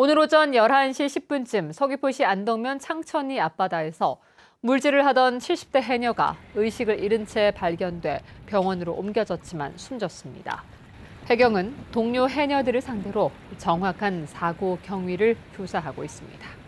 오늘 오전 11시 10분쯤 서귀포시 안덕면 창천이 앞바다에서 물질을 하던 70대 해녀가 의식을 잃은 채 발견돼 병원으로 옮겨졌지만 숨졌습니다. 해경은 동료 해녀들을 상대로 정확한 사고 경위를 조사하고 있습니다.